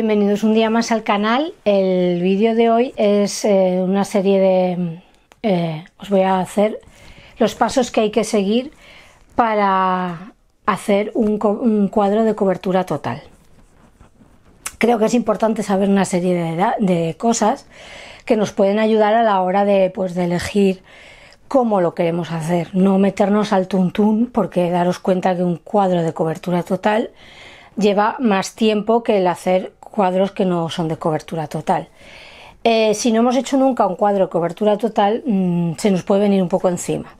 Bienvenidos un día más al canal. El vídeo de hoy es eh, una serie de... Eh, os voy a hacer los pasos que hay que seguir para hacer un, cuadro de cobertura total. Creo que es importante saber una serie de, cosas que nos pueden ayudar a la hora de, pues, de elegir cómo lo queremos hacer. No meternos al tuntún porque daros cuenta que un cuadro de cobertura total lleva más tiempo que el hacer cuadros que no son de cobertura total. Eh, si no hemos hecho nunca un cuadro de cobertura total, mm, se nos puede venir un poco encima.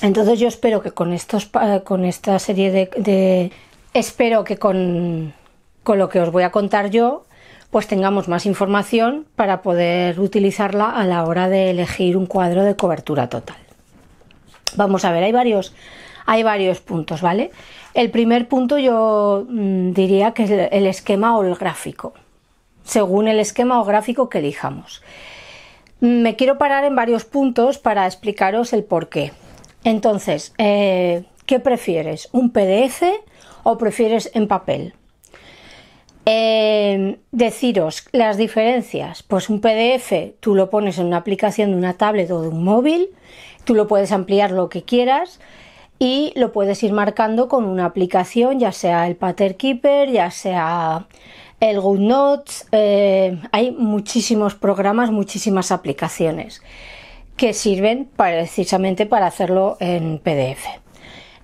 Entonces yo espero que con estos eh, con esta serie de, espero que con, con lo que os voy a contar yo, pues tengamos más información para poder utilizarla a la hora de elegir un cuadro de cobertura total. Vamos a ver, hay varios, hay varios puntos, ¿vale? El primer punto yo mm, diría que es el esquema o el gráfico según el esquema o gráfico que elijamos. Mm, me quiero parar en varios puntos para explicaros el por qué. Entonces, eh, ¿qué prefieres? ¿Un PDF o prefieres en papel? Eh, deciros las diferencias. Pues un PDF tú lo pones en una aplicación de una tablet o de un móvil, tú lo puedes ampliar lo que quieras y lo puedes ir marcando con una aplicación, ya sea el Pattern Keeper, ya sea el GoodNotes, eh, hay muchísimos programas, muchísimas aplicaciones que sirven precisamente para hacerlo en PDF.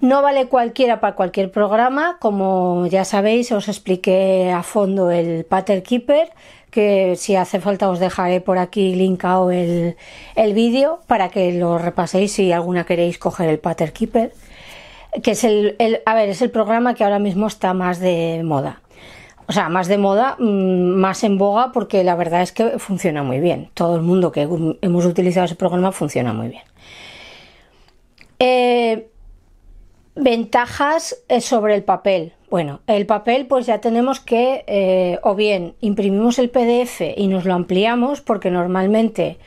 No vale cualquiera para cualquier programa, como ya sabéis, os expliqué a fondo el Pattern Keeper, que si hace falta os dejaré por aquí linkado el, el vídeo para que lo repaséis si alguna queréis coger el Pattern Keeper que es el, a ver, es el programa que ahora mismo está más de moda. O sea, más de moda, mm, más en boga, porque la verdad es que funciona muy bien. Todo el mundo que hemos utilizado ese programa funciona muy bien. Eh, ventajas eh, sobre el papel. Bueno, el papel pues ya tenemos que eh, o bien imprimimos el PDF y nos lo ampliamos porque normalmente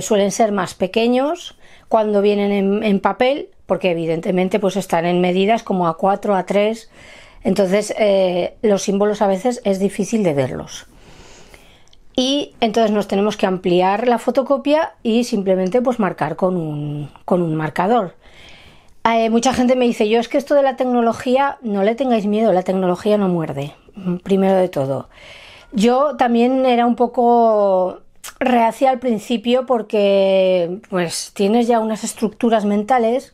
suelen ser más pequeños cuando vienen en papel porque evidentemente pues están en medidas como a 4, a 3, entonces eh, los símbolos a veces es difícil de verlos. Y entonces nos tenemos que ampliar la fotocopia y simplemente pues marcar con un, marcador. Eh, mucha gente me dice, yo es que esto de la tecnología, no le tengáis miedo, la tecnología no muerde, mm, primero de todo. Yo también era un poco Rehacia al principio porque pues tienes ya unas estructuras mentales,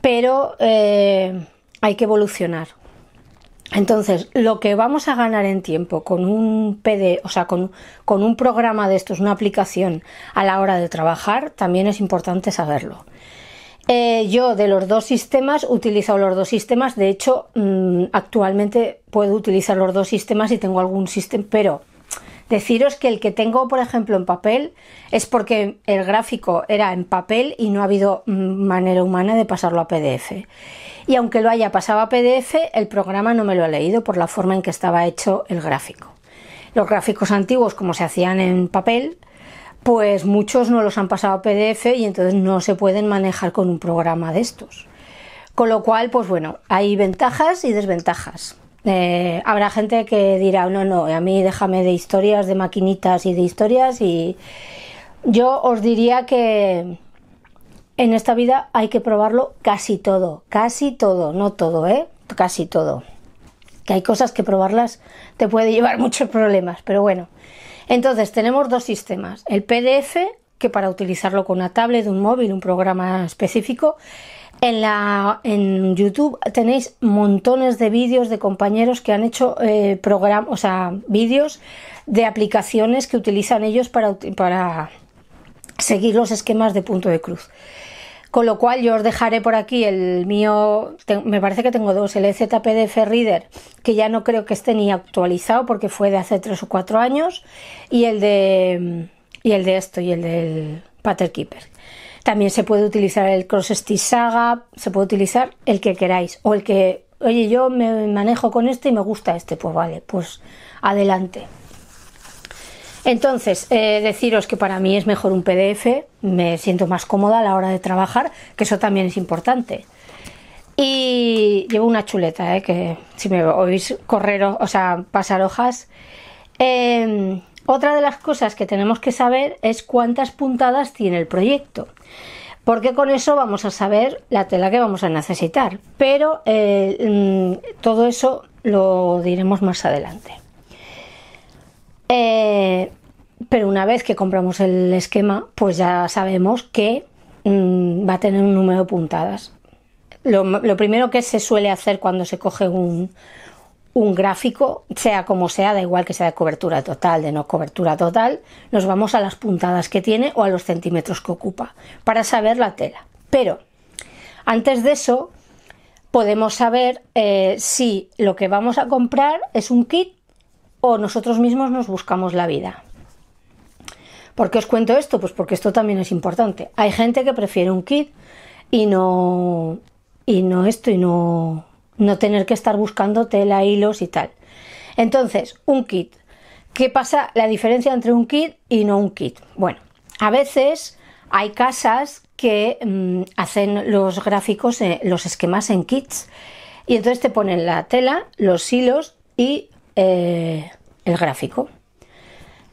pero eh, hay que evolucionar. Entonces, lo que vamos a ganar en tiempo con un PD, o sea, con, un programa de estos, una aplicación a la hora de trabajar, también es importante saberlo. Eh, yo de los dos sistemas utilizo los dos sistemas. De hecho, mm, actualmente puedo utilizar los dos sistemas y tengo algún sistema, pero Deciros que el que tengo, por ejemplo, en papel es porque el gráfico era en papel y no ha habido mm, manera humana de pasarlo a PDF. Y aunque lo haya pasado a PDF, el programa no me lo ha leído por la forma en que estaba hecho el gráfico. Los gráficos antiguos, como se hacían en papel, pues muchos no los han pasado a PDF y entonces no se pueden manejar con un programa de estos. Con lo cual, pues bueno, hay ventajas y desventajas. Eh, habrá gente que dirá, no, no, a mí déjame de historias, de maquinitas y de historias. Y yo os diría que en esta vida hay que probarlo casi todo, casi todo, no todo, ¿eh? Casi todo. Que hay cosas que probarlas te puede llevar muchos problemas, pero bueno. Entonces, tenemos dos sistemas. El PDF, que para utilizarlo con una tablet, un móvil, un programa específico, en, YouTube tenéis montones de vídeos de compañeros que han hecho eh, programas, o vídeos de aplicaciones que utilizan ellos para, seguir los esquemas de punto de cruz. Con lo cual yo os dejaré por aquí el mío, me parece que tengo dos, el e ZPDF Reader, que ya no creo que esté ni actualizado porque fue de hace tres o cuatro años, y el de, el de esto, y el del Pattern Keeper. También se puede utilizar el Cross Stitch Saga, se puede utilizar el que queráis o el que, oye, yo me manejo con este y me gusta este, pues vale, pues adelante. Entonces, eh, deciros que para mí es mejor un PDF, me siento más cómoda a la hora de trabajar, que eso también es importante. Y llevo una chuleta, eh, que si me oís correr, o sea, pasar hojas. Em, otra de las cosas que tenemos que saber es cuántas puntadas tiene el proyecto porque con eso vamos a saber la tela que vamos a necesitar. Pero eh, mm, todo eso lo diremos más adelante. Eh, pero una vez que compramos el esquema, pues ya sabemos que mm, va a tener un número de puntadas. lo primero que se suele hacer cuando se coge un, un gráfico, sea como sea, da igual que sea de cobertura total, de no cobertura total, nos vamos a las puntadas que tiene o a los centímetros que ocupa para saber la tela. Pero antes de eso, podemos saber eh, si lo que vamos a comprar es un kit o nosotros mismos nos buscamos la vida. ¿Por qué os cuento esto? Pues porque esto también es importante. Hay gente que prefiere un kit y no, y no esto y no no tener que estar buscando tela, hilos y tal. Entonces, un kit. ¿Qué pasa la diferencia entre un kit y no un kit? Bueno, a veces hay casas que mm, hacen los gráficos, eh, los esquemas en kits. Y entonces te ponen la tela, los hilos y eh, el gráfico.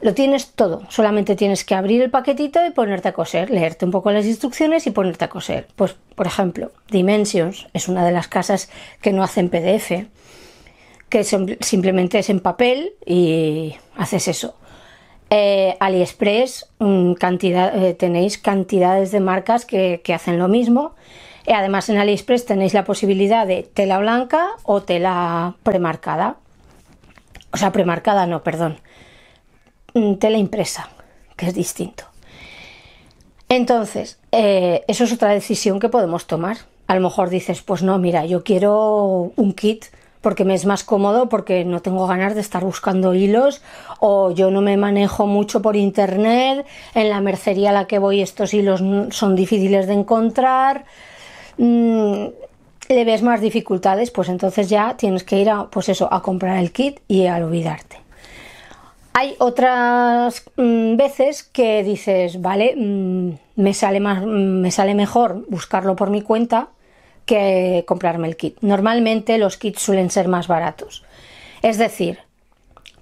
Lo tienes todo, solamente tienes que abrir el paquetito y ponerte a coser, leerte un poco las instrucciones y ponerte a coser. Pues, por ejemplo, Dimensions es una de las casas que no hacen PDF, que simplemente es en papel y haces eso. Eh, AliExpress, eh, tenéis cantidades de marcas que, que hacen lo mismo. Y eh, además en AliExpress tenéis la posibilidad de tela blanca o tela premarcada. O sea, premarcada no, perdón la impresa, que es distinto. Entonces, eh, eso es otra decisión que podemos tomar. A lo mejor dices, pues no, mira, yo quiero un kit porque me es más cómodo, porque no tengo ganas de estar buscando hilos, o yo no me manejo mucho por internet, en la mercería a la que voy estos hilos son difíciles de encontrar, mm, le ves más dificultades, pues entonces ya tienes que ir a, pues eso, a comprar el kit y a olvidarte. Hay otras mm, veces que dices, vale, mm, me, sale mm, me sale mejor buscarlo por mi cuenta que comprarme el kit. Normalmente los kits suelen ser más baratos. Es decir,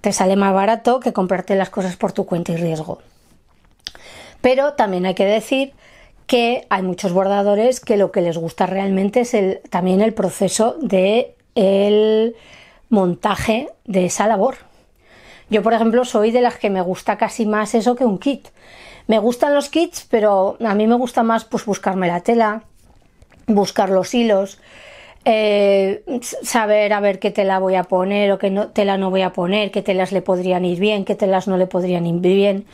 te sale más barato que comprarte las cosas por tu cuenta y riesgo. Pero también hay que decir que hay muchos bordadores que lo que les gusta realmente es también el proceso de montaje de esa labor. Yo, por ejemplo, soy de las que me gusta casi más eso que un kit. Me gustan los kits, pero a mí me gusta más pues buscarme la tela, buscar los hilos, eh, saber a ver qué tela voy a poner o qué no, tela no voy a poner, qué telas le podrían ir bien, qué telas no le podrían ir bien.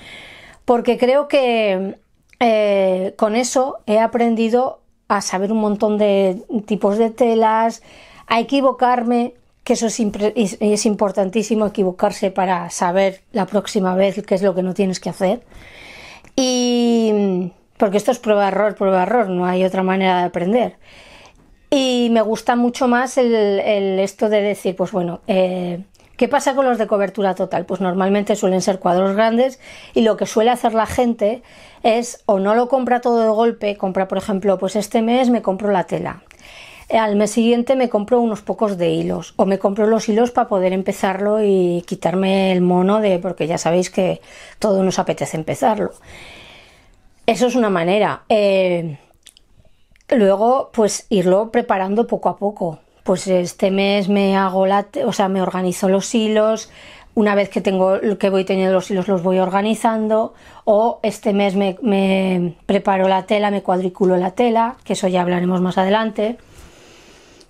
Porque creo que eh, con eso he aprendido a saber un montón de tipos de telas, a equivocarme, que eso es, es, importantísimo equivocarse para saber la próxima vez qué es lo que no tienes que hacer. Y porque esto es prueba error, prueba error, no hay otra manera de aprender. Y me gusta mucho más el, esto de decir, pues bueno, eh, ¿qué pasa con los de cobertura total? Pues normalmente suelen ser cuadros grandes y lo que suele hacer la gente es o no lo compra todo de golpe, compra por ejemplo, pues este mes me compro la tela, al mes siguiente me compro unos pocos de hilos o me compro los hilos para poder empezarlo y quitarme el mono de porque ya sabéis que todo nos apetece empezarlo. Eso es una manera. Eh, luego, pues irlo preparando poco a poco. Pues este mes me hago la, o sea, me organizo los hilos, una vez que tengo que voy teniendo los hilos los voy organizando o este mes me, me, preparo la tela me cuadriculo la tela que eso ya hablaremos más adelante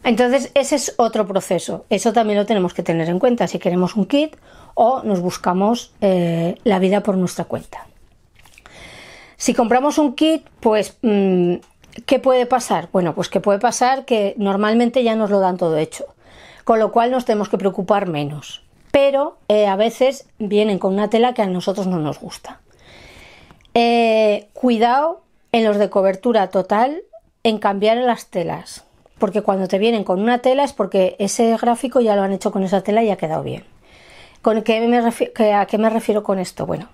entonces, ese es otro proceso. Eso también lo tenemos que tener en cuenta si queremos un kit o nos buscamos eh, la vida por nuestra cuenta. Si compramos un kit, pues, mm, ¿qué puede pasar? Bueno, pues que puede pasar que normalmente ya nos lo dan todo hecho, con lo cual nos tenemos que preocupar menos. Pero eh, a veces vienen con una tela que a nosotros no nos gusta. Eh, cuidado en los de cobertura total en cambiar las telas porque cuando te vienen con una tela es porque ese gráfico ya lo han hecho con esa tela y ha quedado bien. ¿Con me ¿A qué me refiero con esto? Bueno,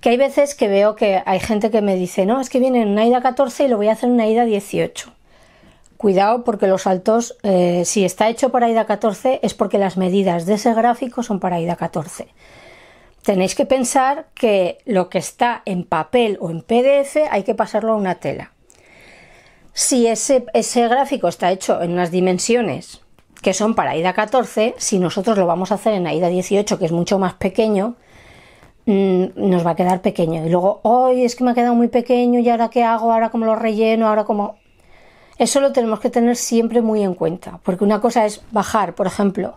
que hay veces que veo que hay gente que me dice, no, es que viene en una ida 14 y lo voy a hacer en una ida 18. Cuidado porque los saltos, eh, si está hecho para ida 14, es porque las medidas de ese gráfico son para ida 14. Tenéis que pensar que lo que está en papel o en PDF hay que pasarlo a una tela. Si ese, ese gráfico está hecho en unas dimensiones que son para ida 14, si nosotros lo vamos a hacer en ida 18, que es mucho más pequeño, mm, nos va a quedar pequeño. Y luego, hoy es que me ha quedado muy pequeño y ahora qué hago, ahora cómo lo relleno, ahora cómo... Eso lo tenemos que tener siempre muy en cuenta, porque una cosa es bajar, por ejemplo,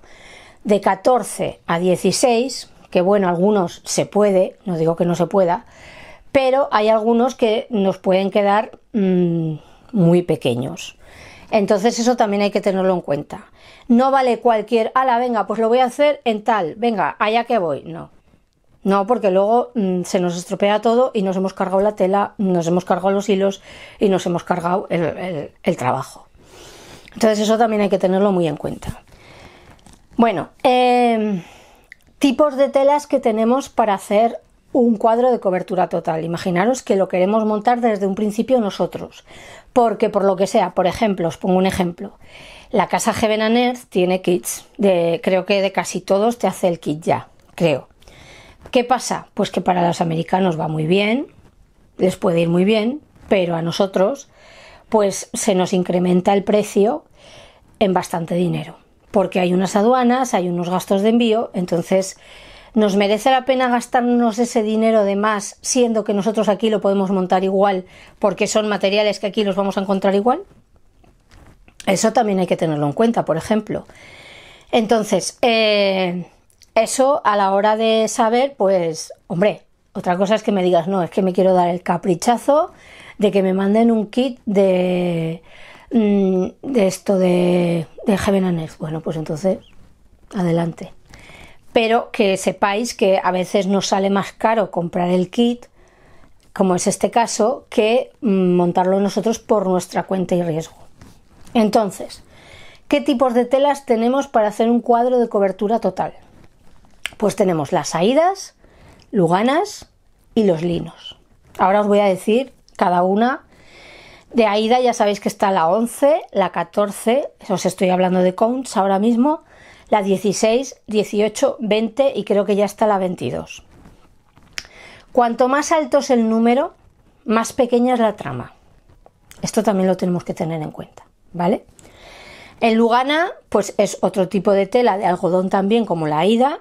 de 14 a 16, que bueno, algunos se puede, no digo que no se pueda, pero hay algunos que nos pueden quedar... Mm, muy pequeños. Entonces eso también hay que tenerlo en cuenta. No vale cualquier, ala, venga, pues lo voy a hacer en tal, venga, allá que voy. No. No, porque luego mm, se nos estropea todo y nos hemos cargado la tela, nos hemos cargado los hilos y nos hemos cargado el, trabajo. Entonces eso también hay que tenerlo muy en cuenta. Bueno, em, tipos de telas que tenemos para hacer un cuadro de cobertura total. Imaginaros que lo queremos montar desde un principio nosotros, porque por lo que sea, por ejemplo, os pongo un ejemplo. La casa Heaven and tiene kits, creo que de casi todos te hace el kit ya, creo. ¿Qué pasa? Pues que para los americanos va muy bien, les puede ir muy bien, pero a nosotros pues se nos incrementa el precio en bastante dinero, porque hay unas aduanas, hay unos gastos de envío, entonces ¿Nos merece la pena gastarnos ese dinero de más siendo que nosotros aquí lo podemos montar igual porque son materiales que aquí los vamos a encontrar igual? Eso también hay que tenerlo en cuenta, por ejemplo. Entonces, eh, eso a la hora de saber, pues, hombre, otra cosa es que me digas, no, es que me quiero dar el caprichazo de que me manden un kit de, mm, de esto de, de Heaven Bueno, pues entonces, adelante pero que sepáis que a veces nos sale más caro comprar el kit, como es este caso, que mm, montarlo nosotros por nuestra cuenta y riesgo. Entonces, ¿qué tipos de telas tenemos para hacer un cuadro de cobertura total? Pues tenemos las aídas, luganas y los linos. Ahora os voy a decir cada una. De Aida ya sabéis que está la 11, la 14, os estoy hablando de counts ahora mismo, la 16, 18, 20 y creo que ya está la 22. Cuanto más alto es el número, más pequeña es la trama. Esto también lo tenemos que tener en cuenta, ¿vale? En Lugana, pues es otro tipo de tela de algodón también, como la Ida,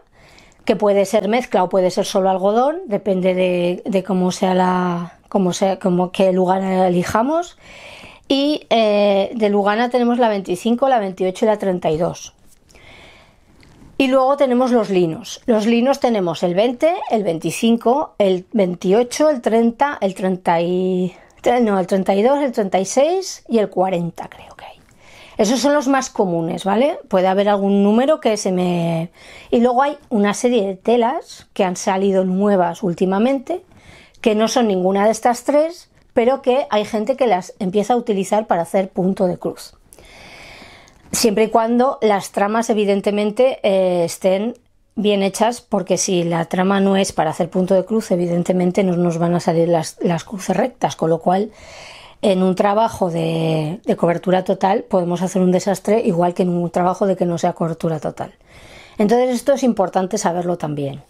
que puede ser mezcla o puede ser solo algodón, depende de, cómo sea la. cómo sea, como qué Lugana elijamos. Y eh, de Lugana tenemos la 25, la 28 y la 32. Y luego tenemos los linos. Los linos tenemos el 20, el 25, el 28, el 30, el el 32, el 36 y el 40 creo que hay. Esos son los más comunes, ¿vale? Puede haber algún número que se me... Y luego hay una serie de telas que han salido nuevas últimamente, que no son ninguna de estas tres, pero que hay gente que las empieza a utilizar para hacer punto de cruz. Siempre y cuando las tramas, evidentemente, eh, estén bien hechas, porque si la trama no es para hacer punto de cruz, evidentemente no nos van a salir las, cruces rectas, con lo cual en un trabajo de, cobertura total podemos hacer un desastre igual que en un trabajo de que no sea cobertura total. Entonces esto es importante saberlo también.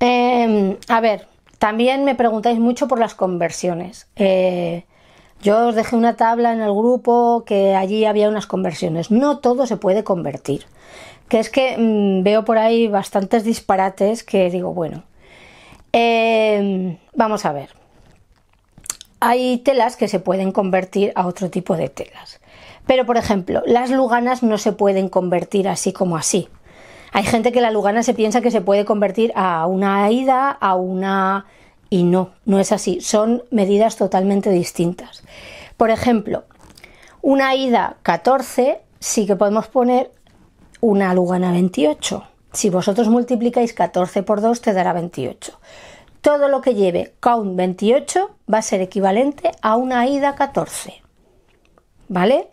Em, a ver, también me preguntáis mucho por las conversiones. Eh, yo os dejé una tabla en el grupo que allí había unas conversiones. No todo se puede convertir. Que es que mm, veo por ahí bastantes disparates que digo, bueno, em, vamos a ver. Hay telas que se pueden convertir a otro tipo de telas. Pero, por ejemplo, las luganas no se pueden convertir así como así. Hay gente que la lugana se piensa que se puede convertir a una ida, a una y no, no es así, son medidas totalmente distintas. Por ejemplo, una ida 14 sí que podemos poner una Lugana 28. Si vosotros multiplicáis 14 por 2 te dará 28. Todo lo que lleve count 28 va a ser equivalente a una ida 14. ¿Vale?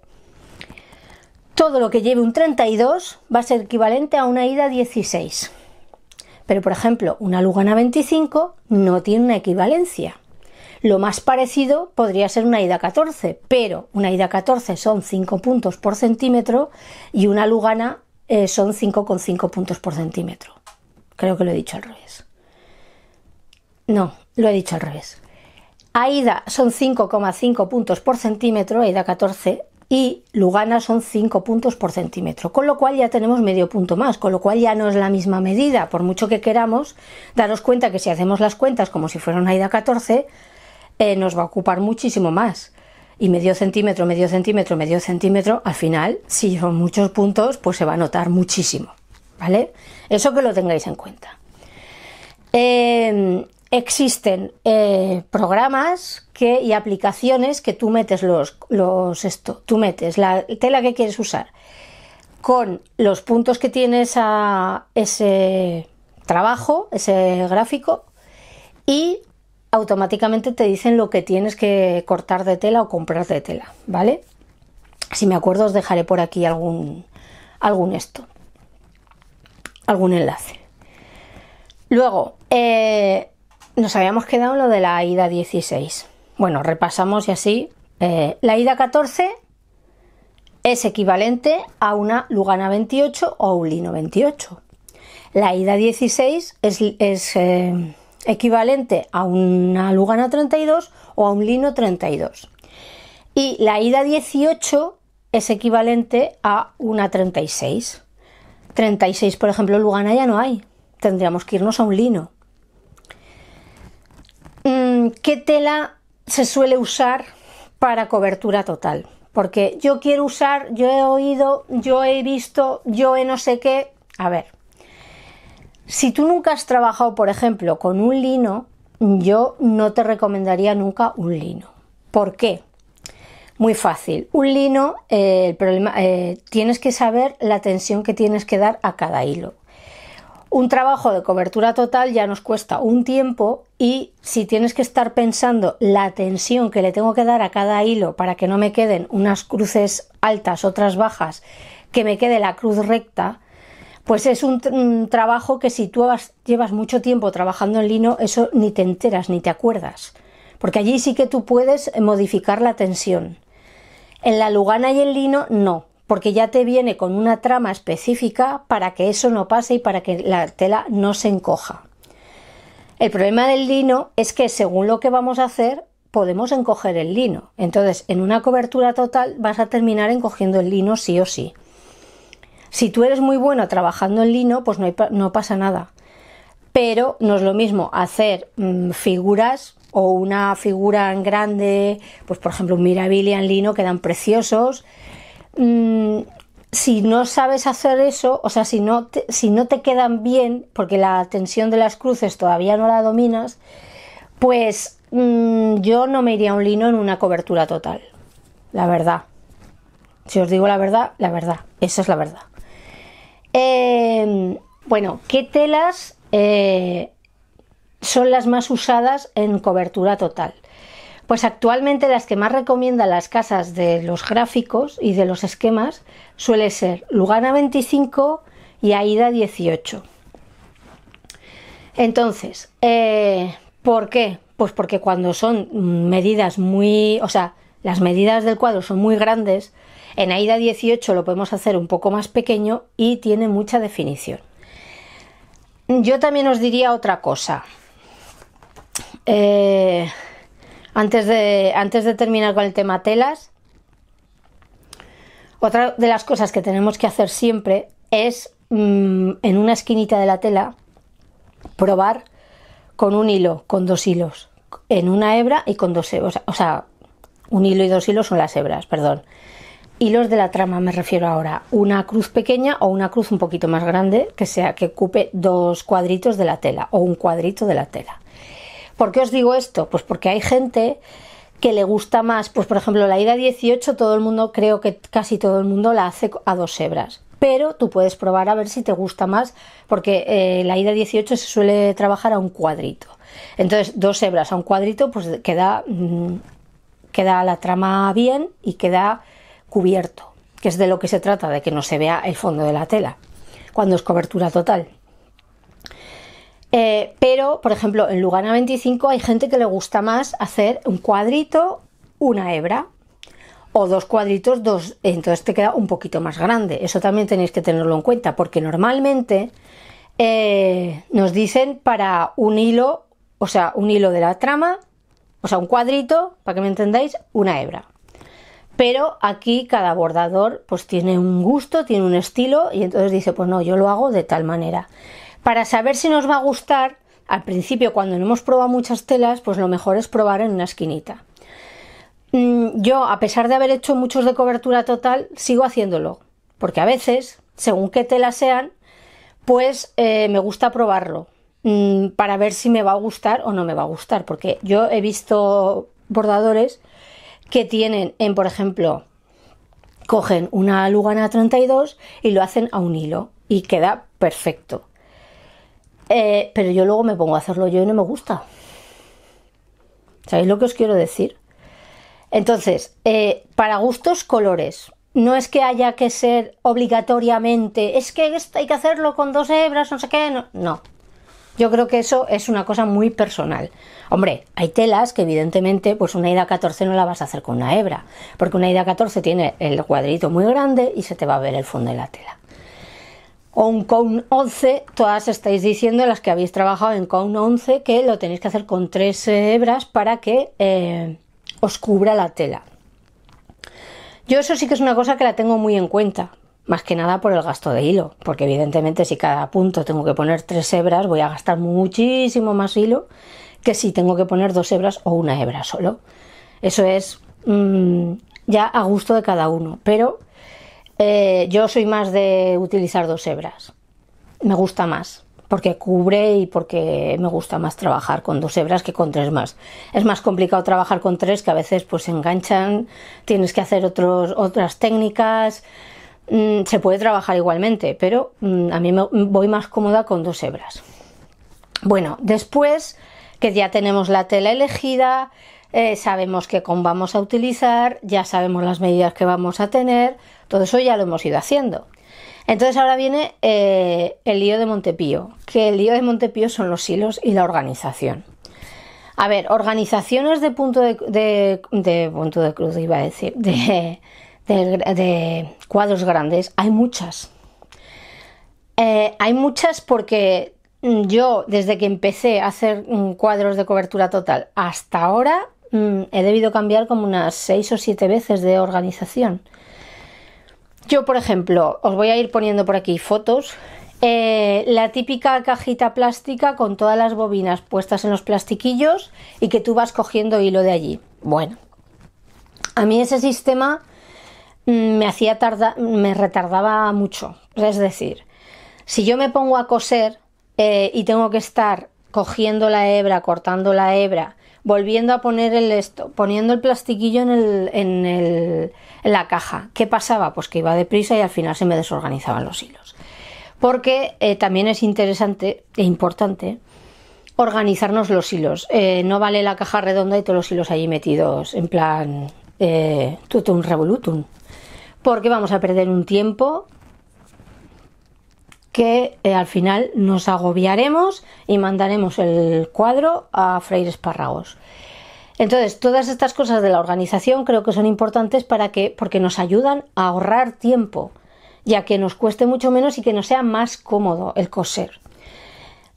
Todo lo que lleve un 32 va a ser equivalente a una ida 16. Pero, por ejemplo, una Lugana 25 no tiene una equivalencia. Lo más parecido podría ser una ida 14, pero una ida 14 son 5 puntos por centímetro y una Lugana eh, son 5,5 puntos por centímetro. Creo que lo he dicho al revés. No, lo he dicho al revés. ida son 5,5 puntos por centímetro, ida 14, y Lugana son 5 puntos por centímetro, con lo cual ya tenemos medio punto más, con lo cual ya no es la misma medida, por mucho que queramos, daros cuenta que si hacemos las cuentas como si fuera una ida 14, eh, nos va a ocupar muchísimo más. Y medio centímetro, medio centímetro, medio centímetro, al final, si son muchos puntos, pues se va a notar muchísimo. ¿Vale? Eso que lo tengáis en cuenta. Eh, existen eh, programas que, y aplicaciones que tú metes los, los esto, tú metes la tela que quieres usar con los puntos que tienes a ese trabajo, ese gráfico, y automáticamente te dicen lo que tienes que cortar de tela o comprar de tela, ¿vale? Si me acuerdo os dejaré por aquí algún, algún esto, algún enlace. Luego, eh, nos habíamos quedado en lo de la ida 16. Bueno, repasamos y así. Eh, la ida 14 es equivalente a una Lugana 28 o eh, un Lino 28. La ida 16 es, equivalente a una Lugana 32 o a un Lino 32. Y la ida 18 es equivalente a una 36. 36, por ejemplo, Lugana ya no hay. Tendríamos que irnos a un Lino. Mm, ¿Qué tela se suele usar para cobertura total? Porque yo quiero usar, yo he oído, yo he visto, yo he no sé qué. A ver, si tú nunca has trabajado, por ejemplo, con un lino, yo no te recomendaría nunca un lino. ¿Por qué? Muy fácil. Un lino, eh, el problema, eh, tienes que saber la tensión que tienes que dar a cada hilo. Un trabajo de cobertura total ya nos cuesta un tiempo y si tienes que estar pensando la tensión que le tengo que dar a cada hilo para que no me queden unas cruces altas, otras bajas, que me quede la cruz recta, pues es un, trabajo que si tú llevas mucho tiempo trabajando en lino, eso ni te enteras, ni te acuerdas, porque allí sí que tú puedes modificar la tensión. En la lugana y en lino no, porque ya te viene con una trama específica para que eso no pase y para que la tela no se encoja. El problema del lino es que según lo que vamos a hacer, podemos encoger el lino. Entonces, en una cobertura total vas a terminar encogiendo el lino sí o sí. Si tú eres muy bueno trabajando en lino, pues no, pasa nada. Pero no es lo mismo hacer mm, figuras o una figura en grande, pues por ejemplo un mirabilia en lino quedan preciosos, mm, si no sabes hacer eso, o sea, si no, te, quedan bien, porque la tensión de las cruces todavía no la dominas, pues mm, yo no me iría a un lino en una cobertura total. La verdad. Si os digo la verdad, la verdad. Esa es la verdad. Em, bueno, ¿qué telas eh, son las más usadas en cobertura total? Pues actualmente las que más recomiendan las casas de los gráficos y de los esquemas suele ser Lugana 25 y Aida 18. Entonces, eh, ¿por qué? Pues porque cuando son medidas muy, o sea, las medidas del cuadro son muy grandes, en AIDA 18 lo podemos hacer un poco más pequeño y tiene mucha definición. Yo también os diría otra cosa. Eh, antes de, antes de terminar con el tema telas, otra de las cosas que tenemos que hacer siempre es mm, en una esquinita de la tela probar con un hilo, con dos hilos, en una hebra y con dos hebras. O sea, un hilo y dos hilos son las hebras, perdón. Hilos de la trama me refiero ahora, una cruz pequeña o una cruz un poquito más grande que sea que ocupe dos cuadritos de la tela o un cuadrito de la tela. ¿Por qué os digo esto? Pues porque hay gente que le gusta más, pues por ejemplo la ida 18 todo el mundo, creo que casi todo el mundo la hace a dos hebras. Pero tú puedes probar a ver si te gusta más, porque eh, la ida 18 se suele trabajar a un cuadrito. Entonces, dos hebras a un cuadrito, pues queda, mm, queda la trama bien y queda cubierto, que es de lo que se trata, de que no se vea el fondo de la tela, cuando es cobertura total. Eh, pero, por ejemplo, en Lugana 25 hay gente que le gusta más hacer un cuadrito, una hebra, o dos cuadritos, dos, entonces te queda un poquito más grande. Eso también tenéis que tenerlo en cuenta, porque normalmente eh, nos dicen para un hilo, o sea, un hilo de la trama, o sea, un cuadrito, para que me entendáis, una hebra. Pero aquí cada bordador pues tiene un gusto, tiene un estilo y entonces dice, pues no, yo lo hago de tal manera. Para saber si nos va a gustar, al principio cuando no hemos probado muchas telas, pues lo mejor es probar en una esquinita. Mm, yo, a pesar de haber hecho muchos de cobertura total, sigo haciéndolo, porque a veces, según qué telas sean, pues eh, me gusta probarlo mm, para ver si me va a gustar o no me va a gustar, porque yo he visto bordadores que tienen en, por ejemplo, cogen una Lugana 32 y lo hacen a un hilo y queda perfecto. Eh, pero yo luego me pongo a hacerlo yo y no me gusta. ¿Sabéis lo que os quiero decir? Entonces, eh, para gustos, colores. No es que haya que ser obligatoriamente, es que hay que hacerlo con dos hebras, no sé qué. No. no. Yo creo que eso es una cosa muy personal. Hombre, hay telas que evidentemente, pues una ida 14 no la vas a hacer con una hebra, porque una ida 14 tiene el cuadrito muy grande y se te va a ver el fondo de la tela o un con 11, todas estáis diciendo, las que habéis trabajado en con 11, que lo tenéis que hacer con tres hebras para que eh, os cubra la tela. Yo eso sí que es una cosa que la tengo muy en cuenta, más que nada por el gasto de hilo, porque evidentemente si cada punto tengo que poner tres hebras, voy a gastar muchísimo más hilo que si tengo que poner dos hebras o una hebra solo. Eso es mm, ya a gusto de cada uno, pero eh, yo soy más de utilizar dos hebras. Me gusta más porque cubre y porque me gusta más trabajar con dos hebras que con tres más. Es más complicado trabajar con tres que a veces pues se enganchan, tienes que hacer otras técnicas, mm, se puede trabajar igualmente, pero mm, a mí me voy más cómoda con dos hebras. Bueno, después que ya tenemos la tela elegida, eh, sabemos qué con vamos a utilizar, ya sabemos las medidas que vamos a tener, todo eso ya lo hemos ido haciendo. Entonces ahora viene eh, el lío de Montepío, que el lío de Montepío son los hilos y la organización. A ver, organizaciones de punto de, punto de cruz, iba a decir, de, cuadros grandes, hay muchas. Eh, hay muchas porque mm, yo, desde que empecé a hacer mm, cuadros de cobertura total hasta ahora, mm, he debido cambiar como unas seis o siete veces de organización. Yo, por ejemplo, os voy a ir poniendo por aquí fotos. Eh, la típica cajita plástica con todas las bobinas puestas en los plastiquillos y que tú vas cogiendo hilo de allí. Bueno, a mí ese sistema mm, me hacía me retardaba mucho. Es decir, si yo me pongo a coser eh, y tengo que estar cogiendo la hebra, cortando la hebra, volviendo a poner el esto, poniendo el plastiquillo en el, en el la caja. ¿Qué pasaba? Pues que iba deprisa y al final se me desorganizaban los hilos. Porque eh, también es interesante e importante organizarnos los hilos. Eh, no vale la caja redonda y todos los hilos allí metidos en plan eh, tutum revolutum. Porque vamos a perder un tiempo que al final nos agobiaremos y mandaremos el cuadro a freir espárragos. Entonces, todas estas cosas de la organización creo que son importantes para que, porque nos ayudan a ahorrar tiempo, ya que nos cueste mucho menos y que nos sea más cómodo el coser.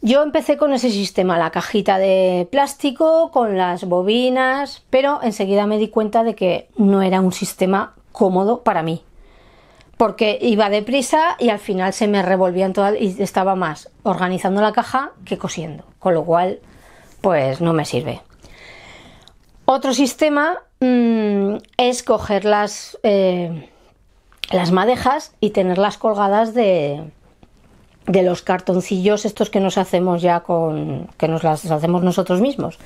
Yo empecé con ese sistema, la cajita de plástico, con las bobinas, pero enseguida me di cuenta de que no era un sistema cómodo para mí. Porque iba deprisa y al final se me revolvían todas y estaba más organizando la caja que cosiendo. Con lo cual, pues no me sirve. Otro sistema mm, es coger eh, las, madejas y tenerlas colgadas de, los cartoncillos estos que nos hacemos ya con que nos las hacemos nosotros mismos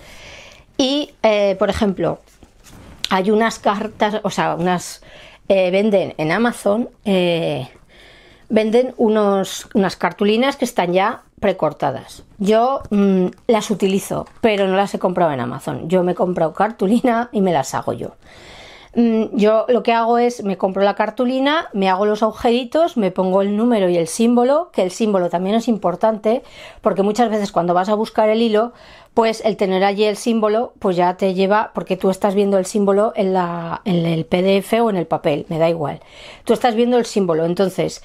y eh, por ejemplo hay unas cartas o sea unas eh, venden en Amazon venden unos, unas cartulinas que están ya precortadas. Yo mm, las utilizo, pero no las he comprado en Amazon. Yo me compro cartulina y me las hago yo. Mm, yo lo que hago es, me compro la cartulina, me hago los agujeritos, me pongo el número y el símbolo, que el símbolo también es importante, porque muchas veces cuando vas a buscar el hilo, pues el tener allí el símbolo, pues ya te lleva, porque tú estás viendo el símbolo en, en el PDF o en el papel, me da igual. Tú estás viendo el símbolo, entonces...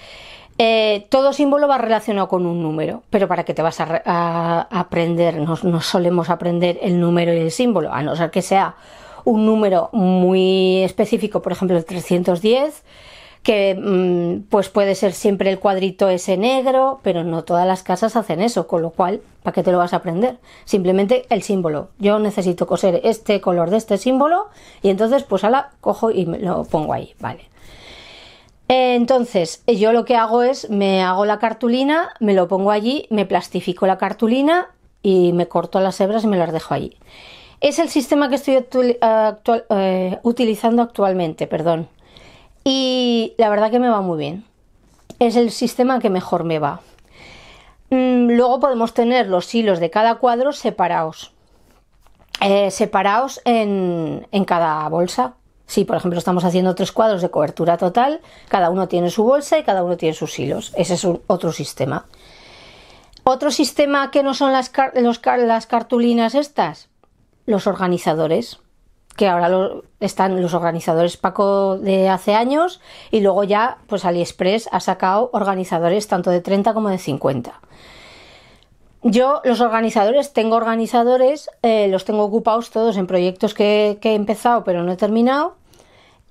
Eh, todo símbolo va relacionado con un número, pero ¿para qué te vas a, aprender? No, solemos aprender el número y el símbolo, a no ser que sea un número muy específico, por ejemplo el 310, que mm, pues puede ser siempre el cuadrito ese negro, pero no todas las casas hacen eso, con lo cual, ¿para qué te lo vas a aprender? Simplemente el símbolo. Yo necesito coser este color de este símbolo y entonces pues ala, cojo y me lo pongo ahí, vale. Entonces, yo lo que hago es, me hago la cartulina, me lo pongo allí, me plastifico la cartulina y me corto las hebras y me las dejo allí. Es el sistema que estoy eh, eh, utilizando actualmente, perdón. Y la verdad que me va muy bien. Es el sistema que mejor me va. Mm, luego podemos tener los hilos de cada cuadro separados. Eh, separados en cada bolsa, si, por ejemplo, estamos haciendo tres cuadros de cobertura total, cada uno tiene su bolsa y cada uno tiene sus hilos. Ese es otro sistema. Otro sistema que no son las, cartulinas estas, los organizadores, que ahora están los organizadores Paco de hace años y luego ya pues AliExpress ha sacado organizadores tanto de 30 como de 50. Yo, los organizadores, tengo organizadores, eh, los tengo ocupados todos en proyectos que he empezado pero no he terminado.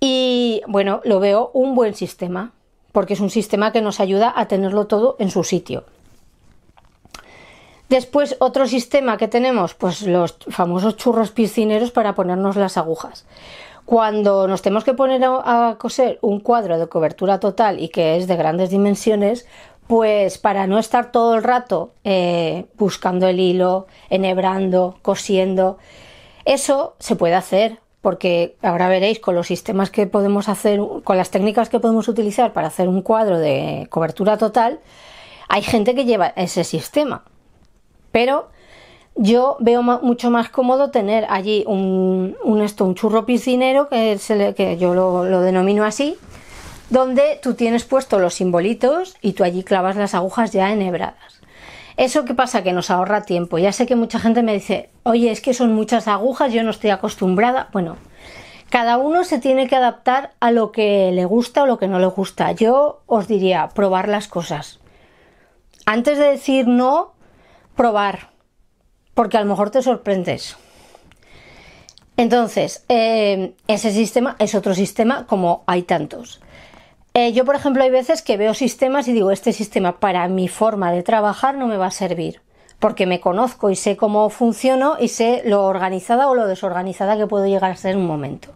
Y bueno, lo veo un buen sistema, porque es un sistema que nos ayuda a tenerlo todo en su sitio. Después, otro sistema que tenemos, pues los famosos churros piscineros para ponernos las agujas. Cuando nos tenemos que poner a, coser un cuadro de cobertura total y que es de grandes dimensiones, pues para no estar todo el rato eh, buscando el hilo, enhebrando, cosiendo, eso se puede hacer, porque ahora veréis con los sistemas que podemos hacer, con las técnicas que podemos utilizar para hacer un cuadro de cobertura total, hay gente que lleva ese sistema. Pero yo veo mucho más cómodo tener allí un, esto, un churro piscinero, que, que yo lo denomino así, donde tú tienes puesto los simbolitos y tú allí clavas las agujas ya enhebradas. ¿Eso qué pasa? Que nos ahorra tiempo. Ya sé que mucha gente me dice, oye, es que son muchas agujas, yo no estoy acostumbrada. Bueno, cada uno se tiene que adaptar a lo que le gusta o lo que no le gusta. Yo os diría, probar las cosas. Antes de decir no, probar, porque a lo mejor te sorprendes. Entonces, eh, ese sistema es otro sistema como hay tantos. Eh, yo, por ejemplo, hay veces que veo sistemas y digo, este sistema para mi forma de trabajar no me va a servir, porque me conozco y sé cómo funciono y sé lo organizada o lo desorganizada que puedo llegar a ser en un momento.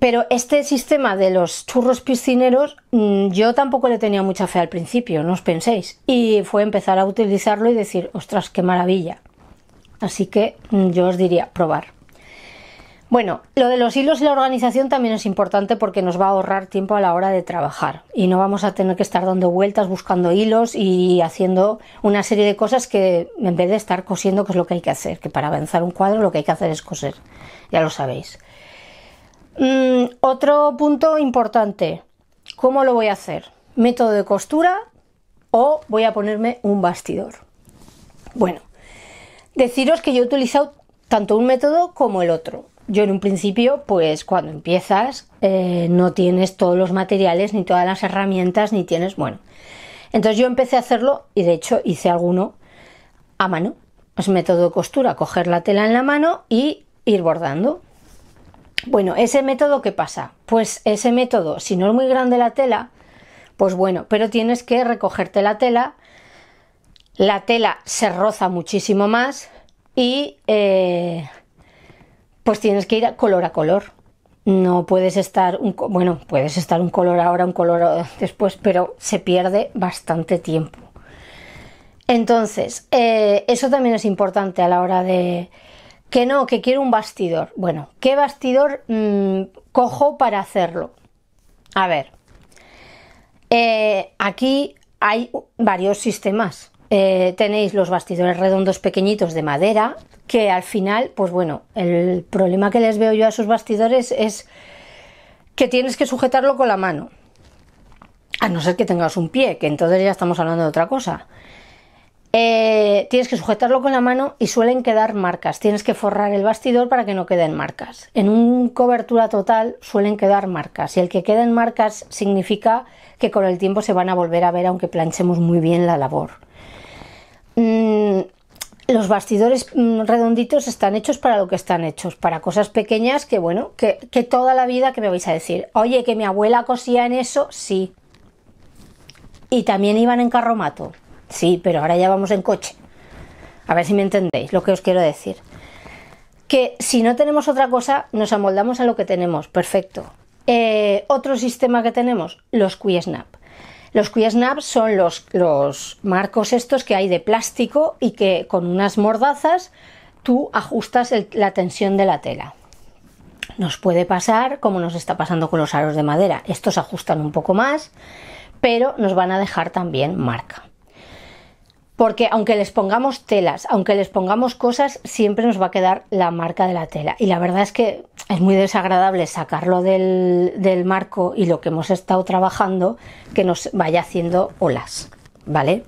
Pero este sistema de los churros piscineros, mm, yo tampoco le tenía mucha fe al principio, no os penséis. Y fue empezar a utilizarlo y decir, ostras, qué maravilla. Así que mm, yo os diría, probar. Bueno, lo de los hilos y la organización también es importante porque nos va a ahorrar tiempo a la hora de trabajar y no vamos a tener que estar dando vueltas, buscando hilos y haciendo una serie de cosas que en vez de estar cosiendo, que es lo que hay que hacer, que para avanzar un cuadro lo que hay que hacer es coser, ya lo sabéis. Mm, otro punto importante, ¿cómo lo voy a hacer? ¿Método de costura o voy a ponerme un bastidor? Bueno, deciros que yo he utilizado tanto un método como el otro yo en un principio, pues cuando empiezas, eh, no tienes todos los materiales, ni todas las herramientas, ni tienes, bueno. Entonces yo empecé a hacerlo y de hecho hice alguno a mano. Es método de costura, coger la tela en la mano y ir bordando. Bueno, ese método, ¿qué pasa? Pues ese método, si no es muy grande la tela, pues bueno, pero tienes que recogerte la tela. La tela se roza muchísimo más y eh, pues tienes que ir a color a color. No puedes estar un, bueno, puedes estar un color ahora, un color después, pero se pierde bastante tiempo. Entonces, eh, eso también es importante a la hora de que no, que quiero un bastidor. Bueno, ¿qué bastidor mm, cojo para hacerlo? A ver, eh, aquí hay varios sistemas. Eh, tenéis los bastidores redondos pequeñitos de madera, que al final, pues bueno, el problema que les veo yo a sus bastidores es que tienes que sujetarlo con la mano. A no ser que tengas un pie, que entonces ya estamos hablando de otra cosa. Eh, tienes que sujetarlo con la mano y suelen quedar marcas. Tienes que forrar el bastidor para que no queden marcas. En un cobertura total suelen quedar marcas. Y el que queden marcas significa que con el tiempo se van a volver a ver aunque planchemos muy bien la labor. Mm, los bastidores mm, redonditos están hechos para lo que están hechos, para cosas pequeñas que, bueno, que, toda la vida que me vais a decir, oye, que mi abuela cosía en eso, sí. Y también iban en carromato, sí, pero ahora ya vamos en coche. A ver si me entendéis lo que os quiero decir. Que si no tenemos otra cosa, nos amoldamos a lo que tenemos, perfecto. Eh, otro sistema que tenemos, los Q-Snap los snaps son los, marcos estos que hay de plástico y que con unas mordazas tú ajustas la tensión de la tela. Nos puede pasar como nos está pasando con los aros de madera. Estos ajustan un poco más, pero nos van a dejar también marca porque aunque les pongamos telas, aunque les pongamos cosas, siempre nos va a quedar la marca de la tela. Y la verdad es que es muy desagradable sacarlo del, marco y lo que hemos estado trabajando que nos vaya haciendo olas, ¿vale?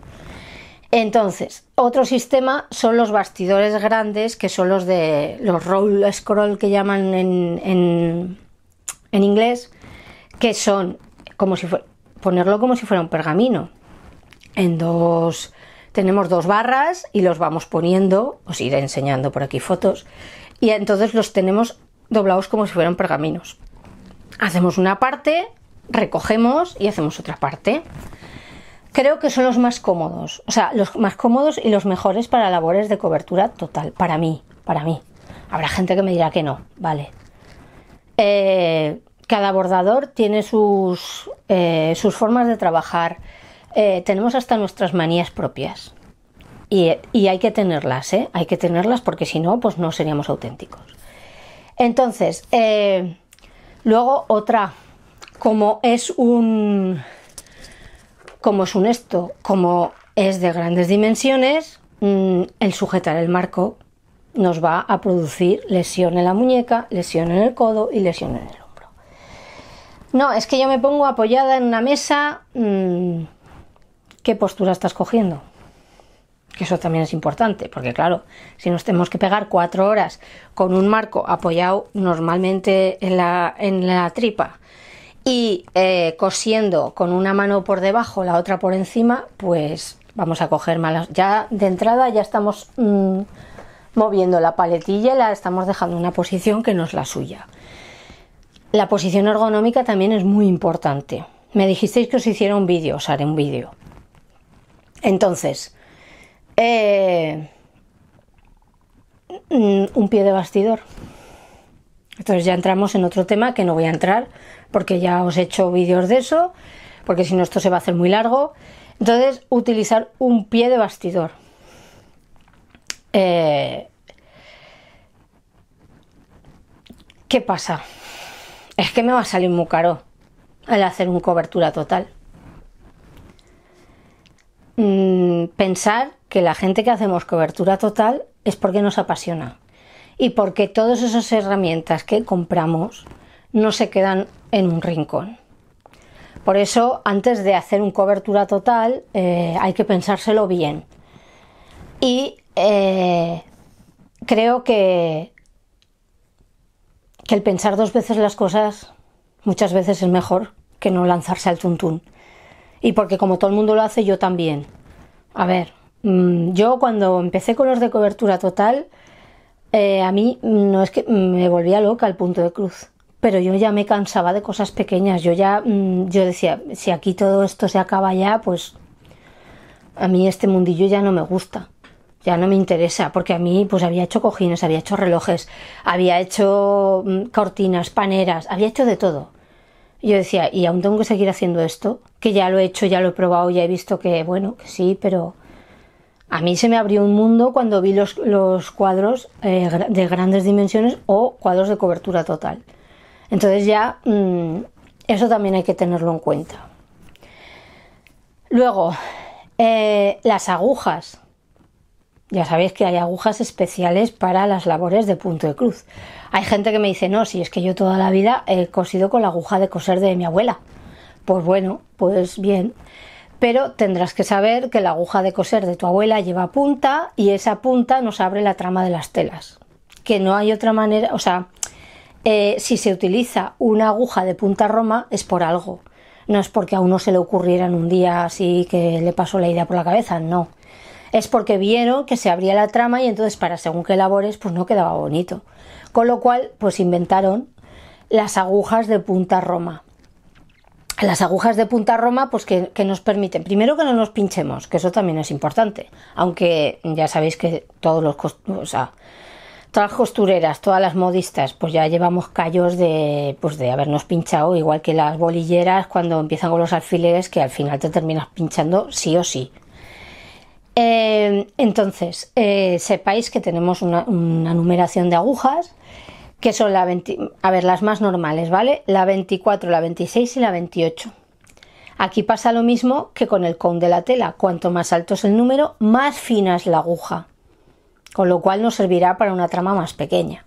Entonces, otro sistema son los bastidores grandes, que son los de los roll scroll que llaman en, inglés, que son como si ponerlo como si fuera un pergamino en dos tenemos dos barras y los vamos poniendo, os iré enseñando por aquí fotos, y entonces los tenemos doblados como si fueran pergaminos. Hacemos una parte, recogemos y hacemos otra parte. Creo que son los más cómodos, o sea, los más cómodos y los mejores para labores de cobertura total, para mí, para mí. Habrá gente que me dirá que no, vale. Eh, cada bordador tiene sus, eh, sus formas de trabajar, eh, tenemos hasta nuestras manías propias. Y, hay que tenerlas, ¿eh? Hay que tenerlas porque si no, pues no seríamos auténticos. Entonces, eh, luego otra, como es un... como es un esto, como es de grandes dimensiones, mm, el sujetar el marco nos va a producir lesión en la muñeca, lesión en el codo y lesión en el hombro. No, es que yo me pongo apoyada en una mesa... Mm, qué postura estás cogiendo. Que eso también es importante, porque claro, si nos tenemos que pegar cuatro horas con un marco apoyado normalmente en la, en la tripa y eh, cosiendo con una mano por debajo, la otra por encima, pues vamos a coger malas. Ya de entrada ya estamos mm, moviendo la paletilla, y la estamos dejando en una posición que no es la suya. La posición ergonómica también es muy importante. Me dijisteis que os hiciera un vídeo, os haré un vídeo. Entonces, eh, mm, un pie de bastidor. Entonces ya entramos en otro tema que no voy a entrar porque ya os he hecho vídeos de eso, porque si no esto se va a hacer muy largo. Entonces, utilizar un pie de bastidor. Eh, ¿Qué pasa? Es que me va a salir muy caro al hacer una cobertura total. Mm, pensar que la gente que hacemos cobertura total es porque nos apasiona y porque todas esas herramientas que compramos no se quedan en un rincón. Por eso, antes de hacer una cobertura total, eh, hay que pensárselo bien. Y eh, creo que, que el pensar dos veces las cosas muchas veces es mejor que no lanzarse al tuntún y porque como todo el mundo lo hace, yo también. A ver, mm, yo cuando empecé con los de cobertura total, eh, a mí mm, no es que mm, me volvía loca al punto de cruz, pero yo ya me cansaba de cosas pequeñas. Yo ya, yo decía, si aquí todo esto se acaba ya, pues a mí este mundillo ya no me gusta, ya no me interesa, porque a mí pues había hecho cojines, había hecho relojes, había hecho cortinas, paneras, había hecho de todo yo decía, ¿y aún tengo que seguir haciendo esto? Que ya lo he hecho, ya lo he probado, ya he visto que, bueno, que sí, pero a mí se me abrió un mundo cuando vi los, cuadros eh, de grandes dimensiones o cuadros de cobertura total. Entonces ya mm, eso también hay que tenerlo en cuenta. Luego, eh, las agujas. Ya sabéis que hay agujas especiales para las labores de punto de cruz. Hay gente que me dice, no, si es que yo toda la vida he cosido con la aguja de coser de mi abuela. Pues bueno, pues bien. Pero tendrás que saber que la aguja de coser de tu abuela lleva punta y esa punta nos abre la trama de las telas. Que no hay otra manera, o sea, eh, si se utiliza una aguja de punta roma es por algo. No es porque a uno se le ocurriera en un día así que le pasó la idea por la cabeza, no es porque vieron que se abría la trama y entonces para según qué labores pues no quedaba bonito. Con lo cual pues inventaron las agujas de punta roma. Las agujas de punta roma pues que, nos permiten, primero que no nos pinchemos, que eso también es importante, aunque ya sabéis que todos los... O sea, todas las costureras, todas las modistas, pues ya llevamos callos de, pues de habernos pinchado, igual que las bolilleras cuando empiezan con los alfileres, que al final te terminas pinchando sí o sí. Em, entonces, eh, sepáis que tenemos una, numeración de agujas, que son la a ver, las más normales, ¿vale? La 24, la 26 y la 28. Aquí pasa lo mismo que con el con de la tela. Cuanto más alto es el número, más fina es la aguja. Con lo cual nos servirá para una trama más pequeña.